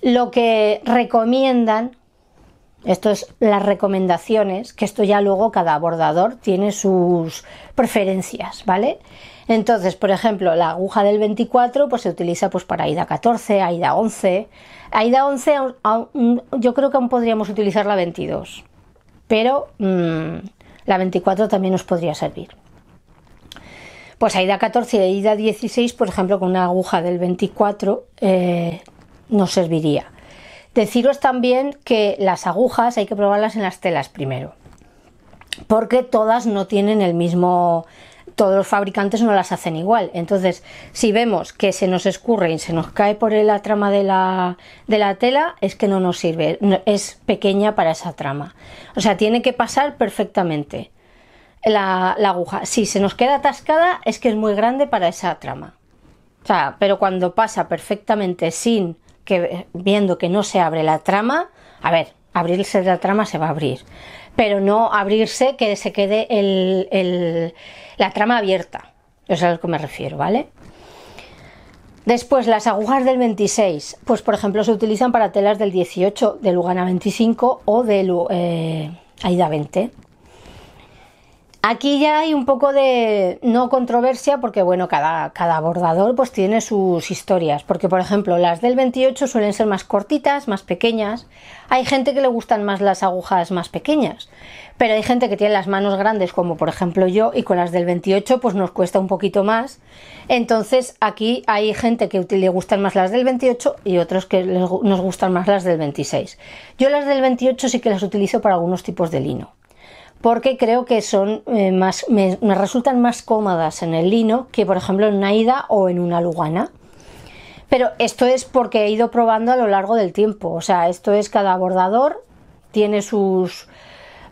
Lo que recomiendan esto es las recomendaciones, que esto ya luego cada abordador tiene sus preferencias, ¿vale? Entonces, por ejemplo, la aguja del 24 pues, se utiliza pues, para AIDA 14, AIDA 11. AIDA 11 mm, yo creo que aún podríamos utilizar la 22, pero mm, la 24 también nos podría servir. Pues AIDA 14 y AIDA 16, por ejemplo, con una aguja del 24 eh, nos serviría. Deciros también que las agujas hay que probarlas en las telas primero, porque todas no tienen el mismo todos los fabricantes no las hacen igual. Entonces, si vemos que se nos escurre y se nos cae por la trama de la, de la tela, es que no nos sirve, es pequeña para esa trama. O sea, tiene que pasar perfectamente la, la, aguja. Si se nos queda atascada, es que es muy grande para esa trama. O sea, pero cuando pasa perfectamente sin que viendo que no se abre la trama, a ver, abrirse la trama se va a abrir, pero no abrirse que se quede la trama abierta. Eso es a lo que me refiero, ¿vale? Después, las agujas del 26, pues por ejemplo se utilizan para telas del 18, de Lugana 25 o de eh, Aida 20. Aquí ya hay un poco de no controversia porque bueno, cada, cada bordador pues tiene sus historias, porque por ejemplo las del 28 suelen ser más cortitas, más pequeñas, hay gente que le gustan más las agujas más pequeñas, pero hay gente que tiene las manos grandes como por ejemplo yo y con las del 28 pues nos cuesta un poquito más, entonces aquí hay gente que le gustan más las del 28 y otros que nos gustan más las del 26. Yo las del 28 sí que las utilizo para algunos tipos de lino porque creo que son eh, más, me, resultan más cómodas en el lino que por ejemplo en una ida o en una lugana. Pero esto es porque he ido probando a lo largo del tiempo, o sea, esto es cada bordador tiene sus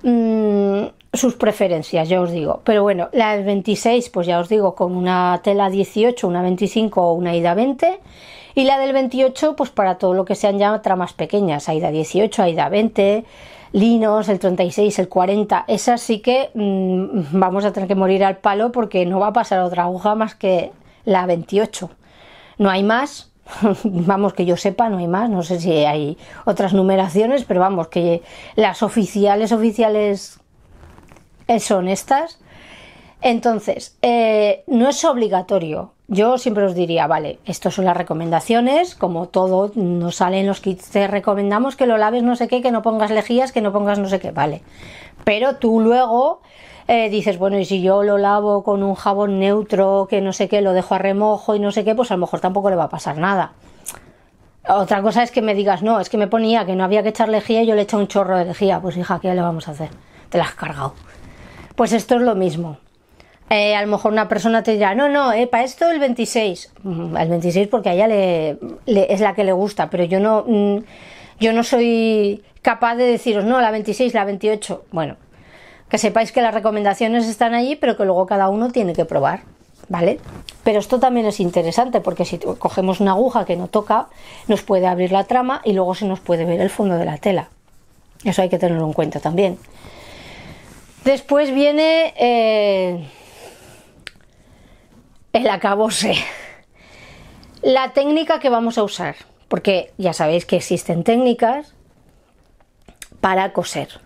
mm, sus preferencias, ya os digo. Pero bueno, la del 26, pues ya os digo, con una tela 18, una 25 o una ida 20. Y la del 28, pues para todo lo que sean ya tramas pequeñas, ida 18, ida 20, Linos, el 36, el 40, esas sí que mm, vamos a tener que morir al palo porque no va a pasar otra aguja más que la 28. No hay más, vamos que yo sepa, no hay más, no sé si hay otras numeraciones, pero vamos que las oficiales, oficiales eh, son estas entonces, eh, no es obligatorio. Yo siempre os diría, vale, estas son las recomendaciones, como todo nos salen los kits, te recomendamos que lo laves no sé qué, que no pongas lejías, que no pongas no sé qué, vale. Pero tú luego eh, dices, bueno, y si yo lo lavo con un jabón neutro, que no sé qué, lo dejo a remojo y no sé qué, pues a lo mejor tampoco le va a pasar nada. Otra cosa es que me digas, no, es que me ponía que no había que echar lejía y yo le echo un chorro de lejía. Pues hija, ¿qué le vamos a hacer? Te la has cargado. Pues esto es lo mismo. Eh, a lo mejor una persona te dirá, no, no, eh, para esto el 26. Mm, el 26 porque a ella le, es la que le gusta, pero yo no, mm, yo no soy capaz de deciros, no, la 26, la 28. Bueno, que sepáis que las recomendaciones están allí, pero que luego cada uno tiene que probar, ¿vale? Pero esto también es interesante porque si cogemos una aguja que no toca, nos puede abrir la trama y luego se nos puede ver el fondo de la tela. Eso hay que tenerlo en cuenta también. Después viene... Eh, el acabose. La técnica que vamos a usar, porque ya sabéis que existen técnicas para coser.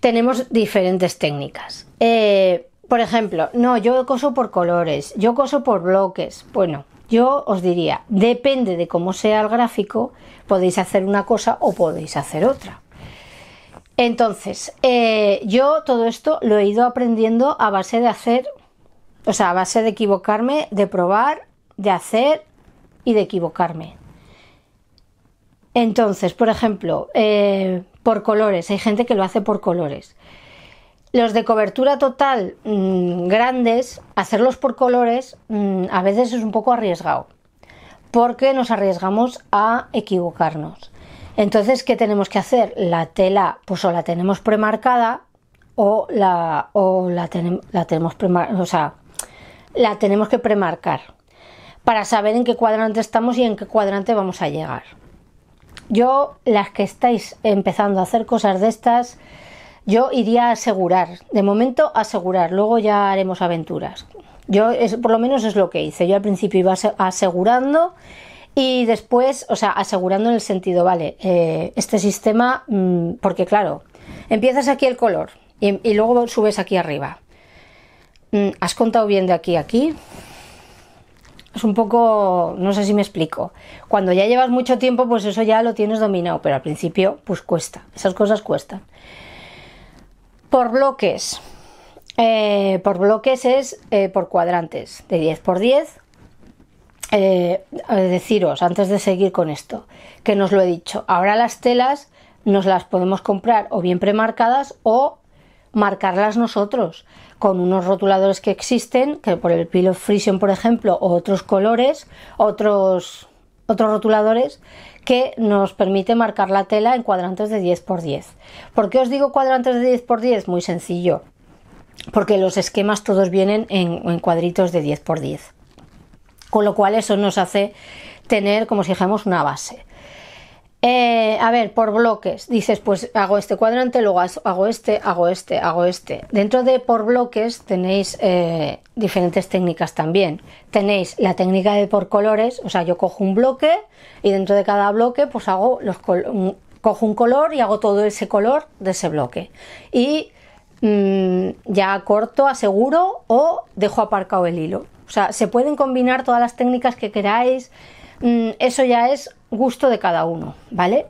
Tenemos diferentes técnicas. Eh, por ejemplo, no, yo coso por colores, yo coso por bloques. Bueno, yo os diría, depende de cómo sea el gráfico, podéis hacer una cosa o podéis hacer otra. Entonces, eh, yo todo esto lo he ido aprendiendo a base de hacer o sea, a base de equivocarme, de probar, de hacer y de equivocarme. Entonces, por ejemplo, eh, por colores. Hay gente que lo hace por colores. Los de cobertura total mm, grandes, hacerlos por colores mm, a veces es un poco arriesgado, porque nos arriesgamos a equivocarnos. Entonces, ¿qué tenemos que hacer? La tela, pues o la tenemos premarcada o la, la, la tenemos premarcada, o sea, la tenemos que premarcar para saber en qué cuadrante estamos y en qué cuadrante vamos a llegar. Yo, las que estáis empezando a hacer cosas de estas, yo iría a asegurar, de momento asegurar, luego ya haremos aventuras. Yo por lo menos es lo que hice, yo al principio iba asegurando y después, o sea, asegurando en el sentido, vale, eh, este sistema, mm, porque claro, empiezas aquí el color y luego subes aquí arriba. Mm, has contado bien de aquí a aquí. Es un poco, no sé si me explico. Cuando ya llevas mucho tiempo, pues eso ya lo tienes dominado, pero al principio, pues cuesta. Esas cosas cuestan. Por bloques. Eh, por bloques es eh, por cuadrantes, de 10 por 10. Eh, deciros, antes de seguir con esto, que nos lo he dicho, ahora las telas nos las podemos comprar o bien premarcadas o marcarlas nosotros con unos rotuladores que existen, que por el Pilot of por ejemplo, o otros colores, otros, otros rotuladores, que nos permite marcar la tela en cuadrantes de 10x10. ¿Por qué os digo cuadrantes de 10x10? Muy sencillo, porque los esquemas todos vienen en, en cuadritos de 10x10. Con lo cual eso nos hace tener como si dijéramos una base. Eh, a ver, por bloques. Dices, pues hago este cuadrante, luego hago este, hago este, hago este. Dentro de por bloques tenéis eh, diferentes técnicas también. Tenéis la técnica de por colores, o sea, yo cojo un bloque y dentro de cada bloque pues hago los cojo un color y hago todo ese color de ese bloque. Y mm, ya corto, aseguro o dejo aparcado el hilo. O sea, se pueden combinar todas las técnicas que queráis. Mm, eso ya es gusto de cada uno, ¿vale?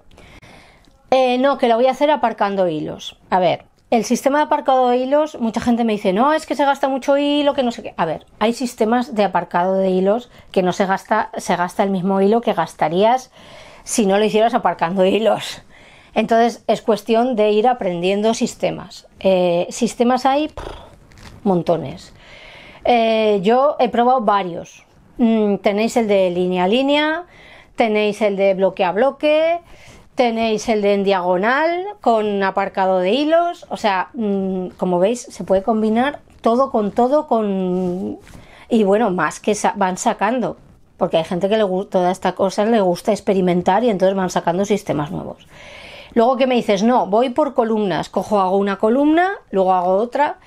Eh, no, que lo voy a hacer aparcando hilos. A ver, el sistema de aparcado de hilos, mucha gente me dice, no, es que se gasta mucho hilo, que no sé qué. A ver, hay sistemas de aparcado de hilos que no se gasta, se gasta el mismo hilo que gastarías si no lo hicieras aparcando hilos. Entonces es cuestión de ir aprendiendo sistemas. Eh, sistemas hay montones. Eh, yo he probado varios. Mm, tenéis el de línea a línea, tenéis el de bloque a bloque, tenéis el de en diagonal con aparcado de hilos, o sea, mm, como veis, se puede combinar todo con todo con y bueno, más que van sacando, porque hay gente que le gusta toda esta cosa, le gusta experimentar y entonces van sacando sistemas nuevos. Luego que me dices, "No, voy por columnas, cojo hago una columna, luego hago otra."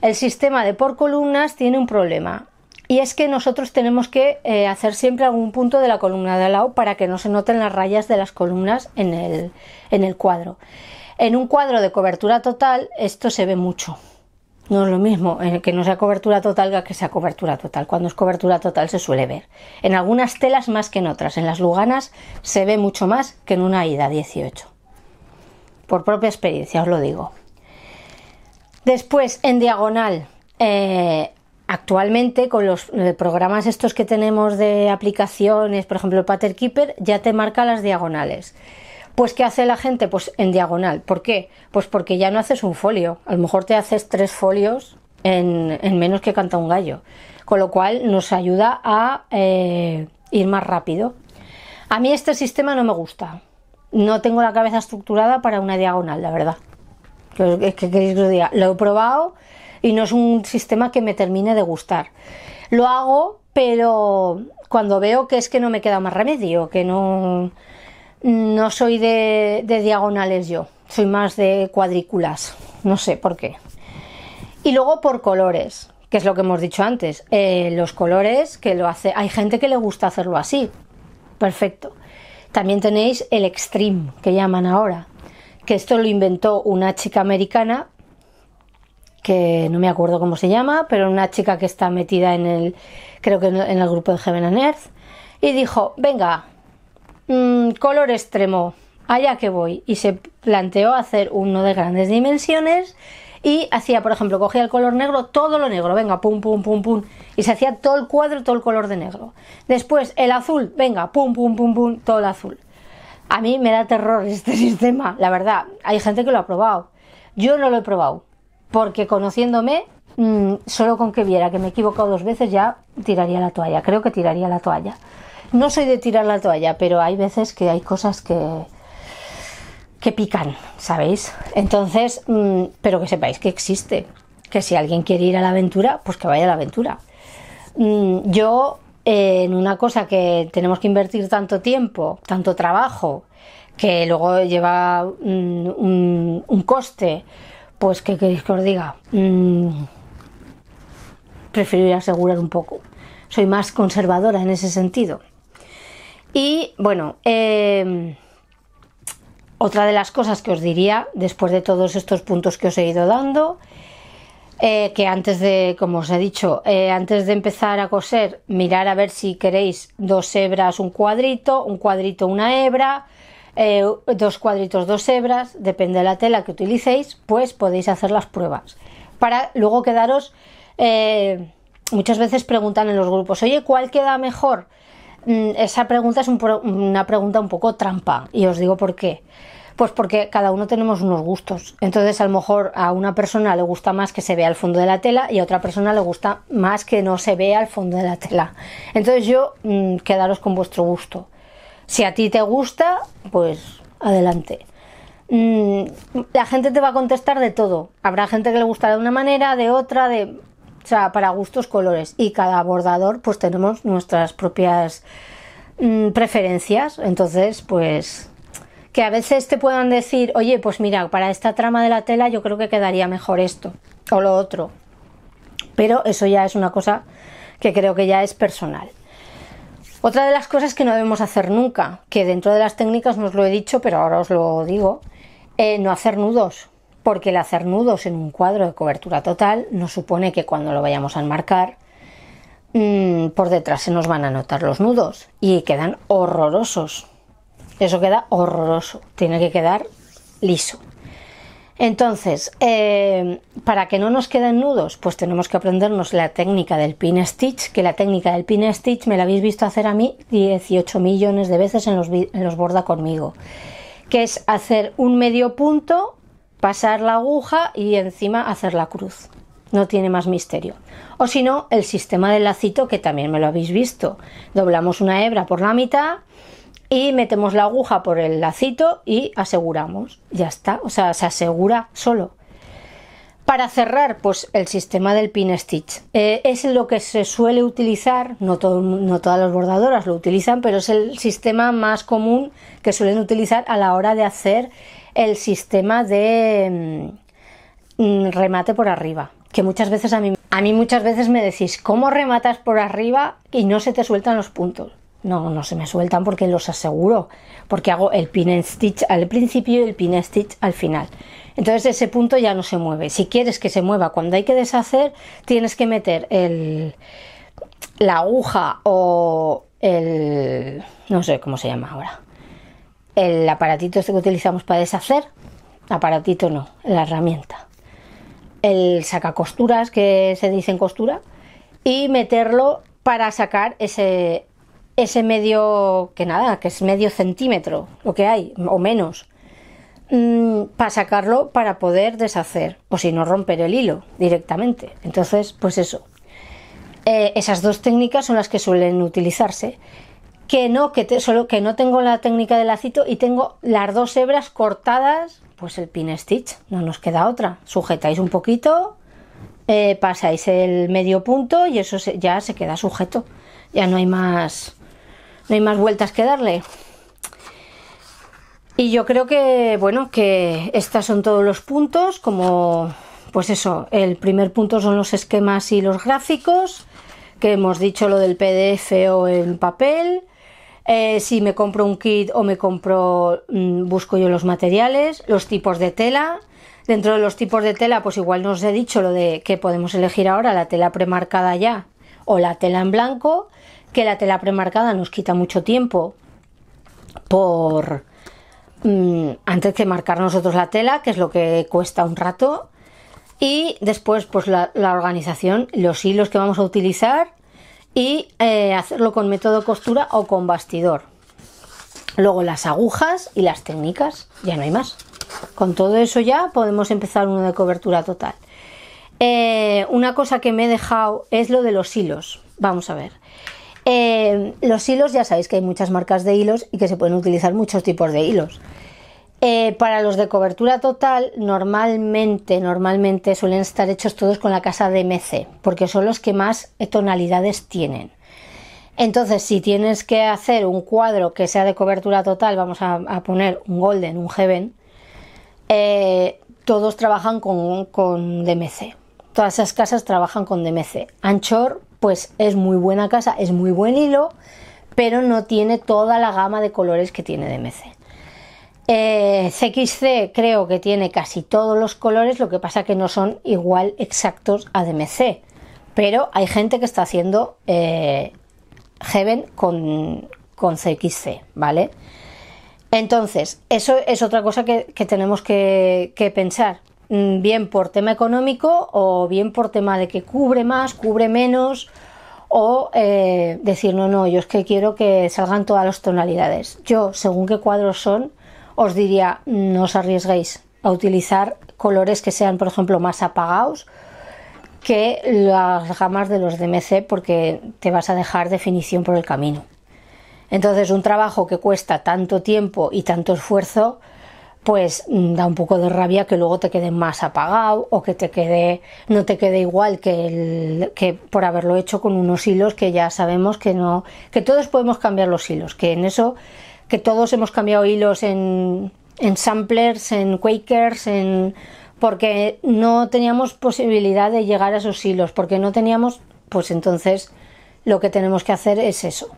El sistema de por columnas tiene un problema y es que nosotros tenemos que eh, hacer siempre algún punto de la columna de al lado para que no se noten las rayas de las columnas en el, cuadro. En un cuadro de cobertura total esto se ve mucho. No es lo mismo eh, que no sea cobertura total que, que sea cobertura total. Cuando es cobertura total se suele ver. En algunas telas más que en otras. En las luganas se ve mucho más que en una ida 18. Por propia experiencia os lo digo. Después, en diagonal, eh, Actualmente con los eh, programas estos que tenemos de aplicaciones, por ejemplo el Pattern Keeper, ya te marca las diagonales. Pues ¿qué hace la gente? Pues en diagonal. ¿Por qué? Pues porque ya no haces un folio. A lo mejor te haces tres folios en, menos que canta un gallo. Con lo cual nos ayuda a eh, ir más rápido. A mí este sistema no me gusta. No tengo la cabeza estructurada para una diagonal, la verdad. ¿Qué que Lo he probado y no es un sistema que me termine de gustar. Lo hago, pero cuando veo que es que no me queda más remedio, que no, no soy de, diagonales yo, soy más de cuadrículas, no sé por qué. Y luego por colores, que es lo que hemos dicho antes. Eh, los colores que lo hace. Hay gente que le gusta hacerlo así. Perfecto. También tenéis el extreme, que llaman ahora. Que esto lo inventó una chica americana que no me acuerdo cómo se llama, pero una chica que está metida en el, creo que en el grupo de Heaven Earth, y dijo, venga, mm, color extremo, allá que voy. Y se planteó hacer uno de grandes dimensiones y hacía, por ejemplo, cogía el color negro, todo lo negro, venga, pum, pum, pum, pum, y se hacía todo el cuadro, todo el color de negro. Después el azul, venga, pum, pum, pum, pum, todo el azul. A mí me da terror este sistema, la verdad. Hay gente que lo ha probado. Yo no lo he probado porque conociéndome, mm, solo con que viera que me he equivocado dos veces ya tiraría la toalla, creo que tiraría la toalla. No soy de tirar la toalla, pero hay veces que hay cosas que, que pican, ¿sabéis? Entonces, mm, pero que sepáis que existe, que si alguien quiere ir a la aventura, pues que vaya a la aventura. Mm, yo, en una cosa que tenemos que invertir tanto tiempo, tanto trabajo, que luego lleva un coste, pues, ¿qué queréis que os diga? Mm, preferiría asegurar un poco. Soy más conservadora en ese sentido. Y bueno, em, otra de las cosas que os diría, después de todos estos puntos que os he ido dando, eh, que antes de, como os he dicho, eh, antes de empezar a coser, mirar a ver si queréis dos hebras, un cuadrito, un cuadrito, una hebra, eh, dos cuadritos, dos hebras, depende de la tela que utilicéis, pues podéis hacer las pruebas. Para luego quedaros, eh, muchas veces preguntan en los grupos, oye, ¿cuál queda mejor? Mm, esa pregunta es una pregunta un poco trampa y os digo por qué. Pues porque cada uno tenemos unos gustos. Entonces, a lo mejor a una persona le gusta más que se vea el fondo de la tela y a otra persona le gusta más que no se vea el fondo de la tela. Entonces, yo mm, quedaros con vuestro gusto. Si a ti te gusta, pues adelante. Mm, la gente te va a contestar de todo. Habrá gente que le gusta de una manera, de otra, de. O sea, para gustos, colores. Y cada bordador, pues tenemos nuestras propias mm, preferencias. Entonces, pues. Que a veces te puedan decir, oye, pues mira, para esta trama de la tela yo creo que quedaría mejor esto o lo otro. Pero eso ya es una cosa que creo que ya es personal. Otra de las cosas que no debemos hacer nunca, que dentro de las técnicas no os lo he dicho, pero ahora os lo digo, eh, no hacer nudos, porque el hacer nudos en un cuadro de cobertura total nos supone que cuando lo vayamos a enmarcar, mm, por detrás se nos van a notar los nudos y quedan horrorosos. Eso queda horroroso, tiene que quedar liso. Entonces, eh, para que no nos queden nudos, pues tenemos que aprendernos la técnica del pin stitch, que la técnica del pin stitch me la habéis visto hacer a mí 18 millones de veces en los, en los borda conmigo, que es hacer un medio punto, pasar la aguja y encima hacer la cruz. No tiene más misterio. O si no, el sistema del lacito que también me lo habéis visto. Doblamos una hebra por la mitad y metemos la aguja por el lacito y aseguramos. Ya está, o sea, se asegura solo. Para cerrar, pues el sistema del pin stitch. Eh, es lo que se suele utilizar, no, todo, no todas las bordadoras lo utilizan, pero es el sistema más común que suelen utilizar a la hora de hacer el sistema de mm, mm, remate por arriba. Que muchas veces a mí, a mí muchas veces me decís, ¿cómo rematas por arriba y no se te sueltan los puntos? No, no se me sueltan porque los aseguro, porque hago el pin stitch al principio y el pin stitch al final. Entonces ese punto ya no se mueve. Si quieres que se mueva cuando hay que deshacer, tienes que meter el, la aguja o el... no sé cómo se llama ahora. El aparatito este que utilizamos para deshacer, aparatito no, la herramienta. El sacacosturas que se dice en costura y meterlo para sacar ese, ese medio, que nada, que es medio centímetro, lo que hay, o menos, mm, para sacarlo para poder deshacer, o si no romper el hilo directamente. Entonces, pues eso. Eh, esas dos técnicas son las que suelen utilizarse. Que no, que solo que no tengo la técnica del lacito y tengo las dos hebras cortadas, pues el pin stitch, no nos queda otra. Sujetáis un poquito, eh, pasáis el medio punto y eso ya se queda sujeto. Ya no hay más no hay más vueltas que darle. Y yo creo que, bueno, que estos son todos los puntos, como, pues eso, el primer punto son los esquemas y los gráficos, que hemos dicho lo del PDF o en papel, eh, si me compro un kit o me compro, mm, busco yo los materiales, los tipos de tela. Dentro de los tipos de tela, pues igual nos he dicho lo de que podemos elegir ahora la tela premarcada ya o la tela en blanco que la tela premarcada nos quita mucho tiempo por mm, antes de marcar nosotros la tela, que es lo que cuesta un rato, y después pues la, organización, los hilos que vamos a utilizar y eh, hacerlo con método costura o con bastidor. Luego las agujas y las técnicas, ya no hay más. Con todo eso ya podemos empezar uno de cobertura total. Eh, una cosa que me he dejado es lo de los hilos. Vamos a ver. Eh, los hilos, ya sabéis que hay muchas marcas de hilos y que se pueden utilizar muchos tipos de hilos. Eh, para los de cobertura total, normalmente, normalmente suelen estar hechos todos con la casa de porque son los que más tonalidades tienen. Entonces, si tienes que hacer un cuadro que sea de cobertura total, vamos a, poner un Golden, un Heaven, eh, todos trabajan con, con DMC. Todas esas casas trabajan con DMC. Anchor, pues es muy buena casa, es muy buen hilo, pero no tiene toda la gama de colores que tiene DMC. CXC eh, creo que tiene casi todos los colores, lo que pasa que no son igual exactos a DMC, pero hay gente que está haciendo eh, Heaven con, CXC, ¿vale? Entonces, eso es otra cosa que, tenemos que, que pensar. Mm, bien por tema económico o bien por tema de que cubre más, cubre menos o eh, decir no, no, yo es que quiero que salgan todas las tonalidades. Yo, según qué cuadros son, os diría no os arriesguéis a utilizar colores que sean, por ejemplo, más apagados que las gamas de los DMC porque te vas a dejar definición por el camino. Entonces, un trabajo que cuesta tanto tiempo y tanto esfuerzo, pues mm, da un poco de rabia que luego te quede más apagado o que te quede no te quede igual que, el, que por haberlo hecho con unos hilos que ya sabemos que no que todos podemos cambiar los hilos que en eso que todos hemos cambiado hilos en, en samplers en quakers en porque no teníamos posibilidad de llegar a esos hilos porque no teníamos pues entonces lo que tenemos que hacer es eso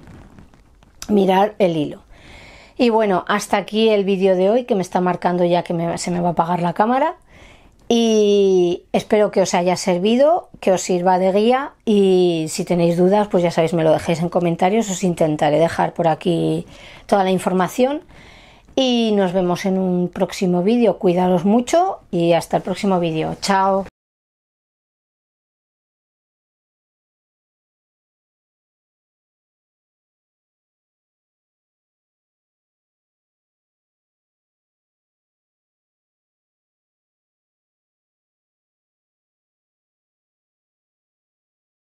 mirar el hilo y bueno, hasta aquí el vídeo de hoy que me está marcando ya que se me va a apagar la cámara. Y espero que os haya servido, que os sirva de guía y si tenéis dudas, pues ya sabéis, me lo dejéis en comentarios, os intentaré dejar por aquí toda la información y nos vemos en un próximo vídeo. Cuidaros mucho y hasta el próximo vídeo. Chao.